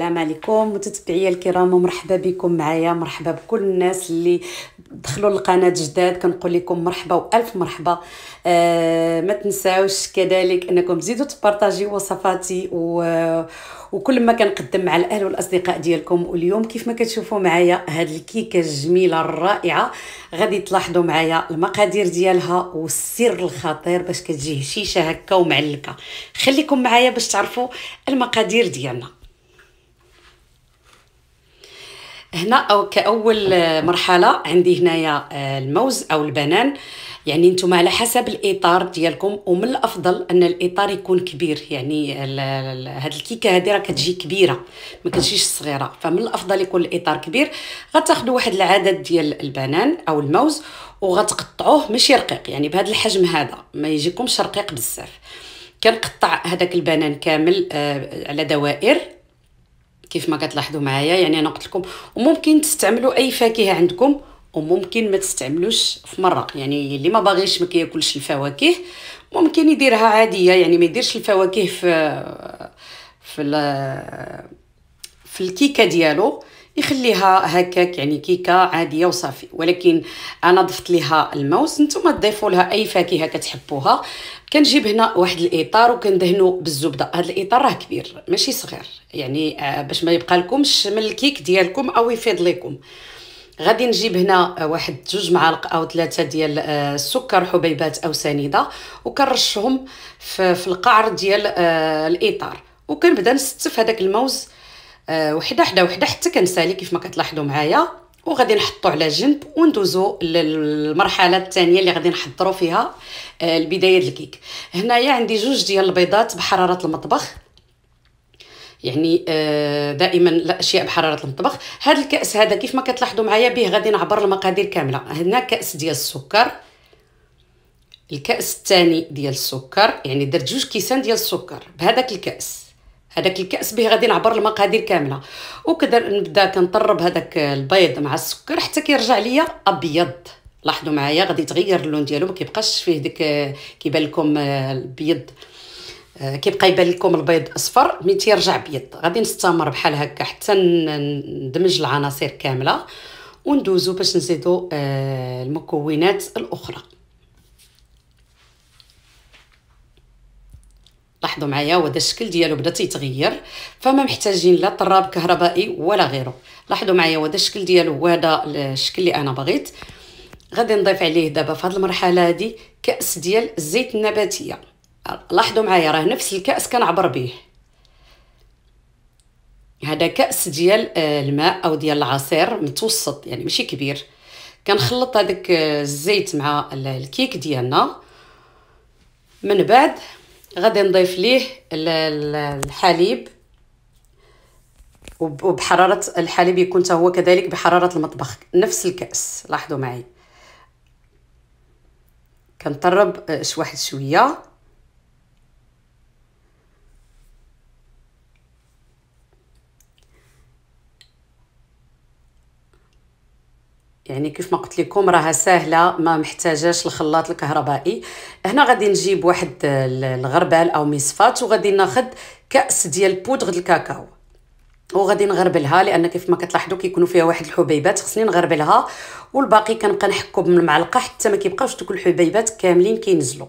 السلام عليكم متتبعيا الكرام ومرحبا بكم معايا مرحبا بكل الناس اللي دخلوا القناه جداد كنقول لكم مرحبا والف مرحبا آه ما تنساوش كذلك انكم تزيدوا تبارطاجي وصفاتي و وكل ما كنقدم مع الاهل والاصدقاء ديالكم واليوم كيف ما كتشوفوا معايا هاد الكيكه الجميله الرائعه غادي تلاحظوا معايا المقادير ديالها والسر الخطير باش كتجي هشيشه هكا ومعلكه خليكم معايا باش تعرفوا المقادير ديالنا هنا أو كأول مرحلة عندي هنايا آه، الموز أو البنان يعني نتوما على حسب الاطار ديالكم ومن الافضل ان الاطار يكون كبير يعني هاد الكيكه هادي راه كتجي كبيره ما كتجيش صغيره فمن الافضل يكون الاطار كبير غتاخذوا واحد العدد ديال البنان او الموز وغتقطعوه ماشي رقيق يعني بهذا الحجم هذا ما يجيكمش رقيق بزاف كنقطع هذاك البنان كامل آه، على دوائر كيف ما كتلاحظوا معايا يعني انا قلت لكم وممكن تستعملوا اي فاكهه عندكم وممكن ما تستعملوش في مره يعني اللي ما باغيش ما كياكلش الفواكه ممكن يديرها عاديه يعني ما يديرش الفواكه في في في الكيكه ديالو يخليها هكاك يعني كيكه عاديه وصافي ولكن انا ضفت لها الموز نتوما تضيفوا لها اي فاكهه كتحبوها كنجيب هنا واحد الاطار وكندهنو بالزبده هذا الاطار راه كبير ماشي صغير يعني آه، باش ما يبقى لكمش من الكيك ديالكم او يفيض لكم غادي نجيب هنا آه، واحد جوج معالق او ثلاثه ديال آه، السكر حبيبات او سنيده وكنرشهم في القعر ديال الاطار وكنبدا نستف هذاك الموز آه، وحده حدا وحده حتى كنسالي كيف ما كتلاحظوا معايا وغادي نحطو على جنب وندوزو للمرحله الثانيه اللي غادي نحضروا فيها آه، البدايه الكيك هنايا عندي جوج ديال البيضات بحراره المطبخ يعني آه، دائما الاشياء بحراره المطبخ هذا الكاس هذا كيف ما كتلاحظوا معايا به غادي نعبر المقادير كامله هنا كاس ديال السكر الكاس الثاني ديال السكر يعني درت جوج كيسان ديال السكر بهذاك الكاس هذاك الكاس به غادي نعبر المقادير كامله وكذا نبدا كنطرب هذاك البيض مع السكر حتى كيرجع ليا ابيض لاحظوا معايا غادي يتغير اللون ديالو ما كيبقاش فيه داك كيبان لكم البيض كيبقى يبان لكم البيض اصفر ملي تيرجع بيض غادي نستمر بحال هكا حتى ندمج العناصر كامله وندوزو باش نزيدو آه، المكونات الاخرى لاحظوا معايا هو دا الشكل ديالو بدا تيتغير فما محتاجين لا طراب كهربائي ولا غيره لاحظوا معايا هو دا الشكل ديالو وهذا الشكل اللي انا بغيت غادي نضيف عليه دابا في هذه المرحله هذه كاس ديال الزيت النباتيه لاحظوا معايا راه نفس الكاس كنعبر به هذا كاس ديال آه، الماء او ديال العصير متوسط يعني ماشي كبير كنخلط هذاك آه، الزيت مع الكيك ديالنا من بعد غادي نضيف ليه الحليب وبحراره الحليب يكون هو كذلك بحراره المطبخ نفس الكاس لاحظوا معي كنطرب آه، واحد شويه يعني كيف ما قلت لكم راها ساهله ما محتاجاش الخلاط الكهربائي هنا غادي نجيب واحد الغربال او مصفات وغادي ناخذ كاس ديال بودغ الكاكاو وغادي نغربلها لان كيف ما كتلاحظوا كيكونوا فيها واحد الحبيبات خصني نغربلها والباقي كنبقى نحكو بالمعلقه حتى ما كيبقاوش دوك الحبيبات كاملين كينزلوا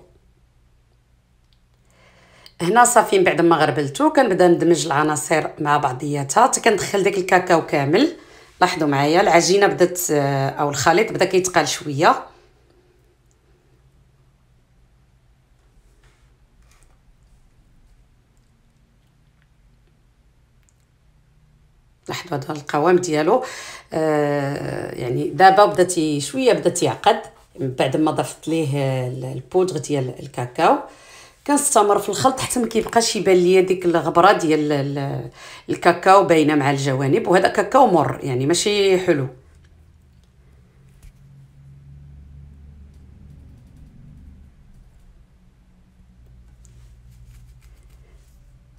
هنا صافي من بعد ما غربلتو كنبدا ندمج العناصر مع بعضياتها حتى كندخل داك الكاكاو كامل لاحظوا معايا العجينه بدات آه، او الخليط بدا كيتقال شويه لاحظوا هذا القوام ديالو آه يعني دابا بدا شويه بدا يعقد بعد ما ضفت ليه آه، البودغ ديال الكاكاو كنستمر في الخلط حتى ما كيبقاش يبان ليا ديك الغبره ديال الكاكاو باينه مع الجوانب وهذا كاكاو مر يعني ماشي حلو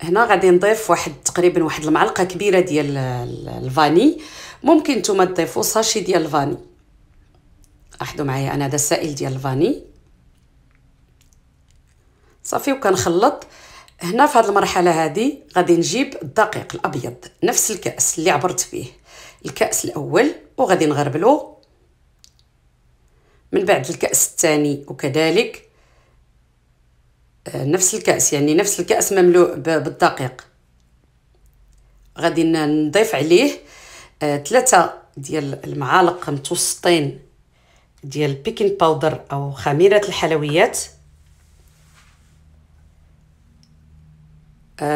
هنا غادي نضيف واحد تقريبا واحد المعلقه كبيره ديال الفاني ممكن نتوما تضيفوا ساشي ديال الفاني لاحظوا معايا انا هذا السائل ديال الفاني صافي وكنخلط هنا في هذه المرحله هذه غادي نجيب الدقيق الابيض نفس الكاس اللي عبرت فيه الكاس الاول وغادي نغربلو من بعد الكاس الثاني وكذلك آه، نفس الكاس يعني نفس الكاس مملوء بالدقيق غادي نضيف عليه آه، ثلاثة ديال المعالق متوسطين ديال بيكنج باودر او خميره الحلويات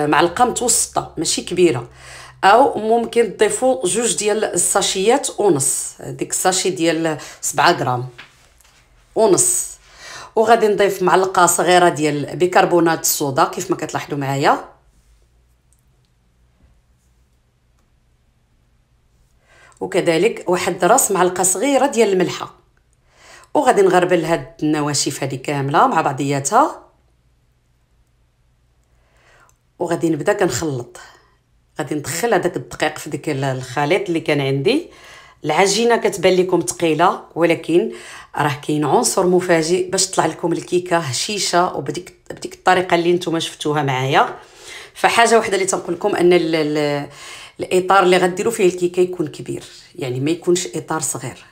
معلقه آه، متوسطه ماشي كبيره او ممكن تضيفوا جوج ديال الساشيات ونص ديك الساشي ديال 7 غرام ونص وغادي نضيف معلقه صغيره ديال بيكربونات الصودا كيف ما كتلاحظوا معايا وكذلك واحد راس معلقه صغيره ديال الملحه وغادي نغربل هاد النواشف هذه كامله مع بعضياتها وغادي نبدا كنخلط غادي ندخل هذاك الدقيق في ديك الخليط اللي كان عندي العجينه كتبان لكم ثقيله ولكن راه كاين عنصر مفاجئ باش تطلع لكم الكيكه هشيشه وبديك بديك الطريقه اللي نتوما شفتوها معايا فحاجه واحده اللي تنقول لكم ان ال الـ الاطار اللي غديروا فيه الكيكه يكون كبير يعني ما يكونش اطار صغير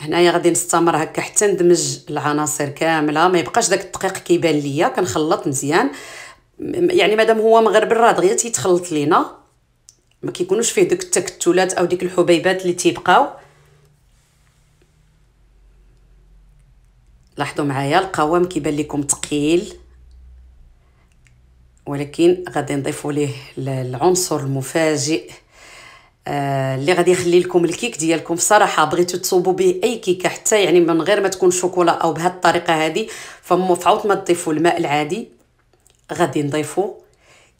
هنايا غادي نستمر هكا حتى ندمج العناصر كامله ما يبقاش داك الدقيق كيبان ليا كنخلط مزيان يعني مادام هو مغرب راه دغيا تيتخلط لينا ما كيكونوش فيه داك التكتلات او ديك الحبيبات اللي تيبقاو لاحظوا معايا القوام كيبان لكم ثقيل ولكن غادي نضيفوا ليه العنصر المفاجئ آه، اللي غادي يخلي لكم الكيك ديالكم بصراحه بغيتو تصوبوا به اي كيكه حتى يعني من غير ما تكون شوكولا او بهذه الطريقه هذه فمفعوط ما تضيفوا الماء العادي غادي نضيفوا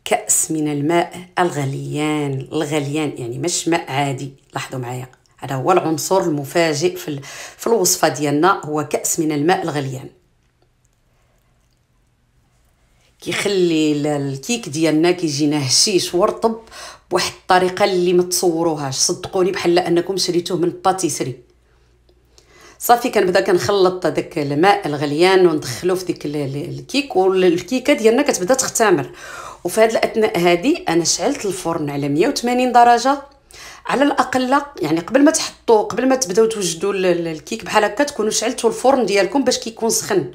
كاس من الماء الغليان الغليان يعني مش ماء عادي لاحظوا معايا هذا هو العنصر المفاجئ في في الوصفه ديالنا هو كاس من الماء الغليان كيخلي الكيك ديالنا كيجينا هشيش ورطب بواحد الطريقه اللي ما تصوروهاش صدقوني بحال انكم شريتوه من باتيسري صافي كنبدا كنخلط داك الماء الغليان وندخلو في ديك الكيك والكيكه ديالنا كتبدا تختمر وفي هاد الاثناء هادي انا شعلت الفرن على 180 درجه على الاقل يعني قبل ما تحطوا قبل ما تبداو توجدوا الكيك بحال هكا تكونوا شعلتوا الفرن ديالكم باش كيكون سخن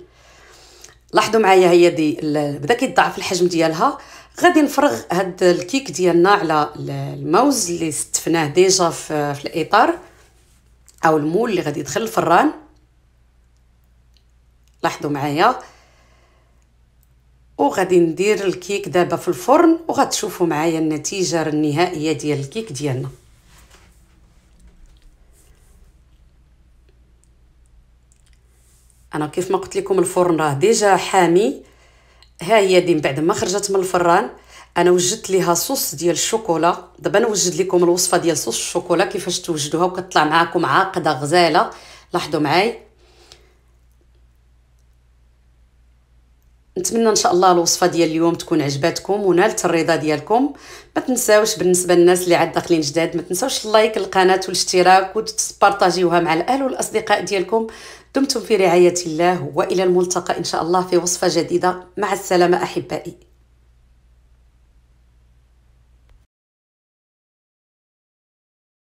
لاحظوا معايا هي دي بدا كيضاعف الحجم ديالها غادي نفرغ هاد الكيك ديالنا على الموز اللي ستفناه ديجا في الاطار او المول اللي غادي يدخل الفران لاحظوا معايا وغادي ندير الكيك دابا في الفرن وغتشوفوا معايا النتيجه النهائيه ديال الكيك ديالنا انا كيف ما قلت لكم الفرن راه ديجا حامي ها هي دي من بعد ما خرجت من الفران انا وجدت ليها صوص ديال الشوكولا دابا نوجد لكم الوصفه ديال صوص الشوكولا كيفاش توجدوها وكتطلع معاكم عاقده غزاله لاحظوا معاي نتمنى ان شاء الله الوصفه ديال اليوم تكون عجباتكم ونالت الرضا ديالكم ما تنساوش بالنسبه للناس اللي عاد داخلين جداد ما تنساوش اللايك القناه والاشتراك وتبارطاجيوها مع الاهل والاصدقاء ديالكم دمتم في رعاية الله وإلى الملتقى إن شاء الله في وصفة جديدة مع السلامة أحبائي